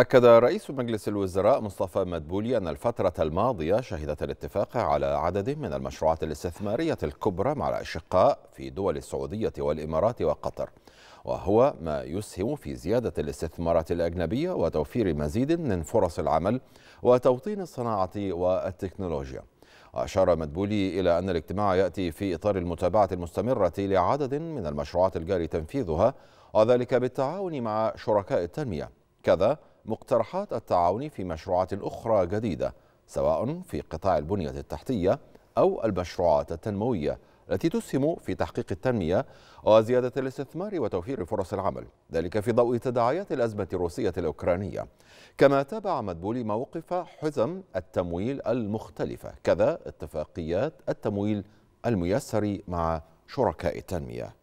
أكد رئيس مجلس الوزراء مصطفى مدبولي أن الفترة الماضية شهدت الاتفاق على عدد من المشروعات الاستثمارية الكبرى مع الأشقاء في دول السعودية والإمارات وقطر وهو ما يسهم في زيادة الاستثمارات الأجنبية وتوفير مزيد من فرص العمل وتوطين الصناعة والتكنولوجيا أشار مدبولي إلى أن الاجتماع يأتي في إطار المتابعة المستمرة لعدد من المشروعات الجاري تنفيذها وذلك بالتعاون مع شركاء التنمية كذا مقترحات التعاون في مشروعات أخرى جديدة سواء في قطاع البنية التحتية أو المشروعات التنموية التي تسهم في تحقيق التنمية وزيادة الاستثمار وتوفير فرص العمل ذلك في ضوء تداعيات الأزمة الروسية الأوكرانية كما تابع مدبولي موقف حزم التمويل المختلفة كذا اتفاقيات التمويل الميسر مع شركاء التنميه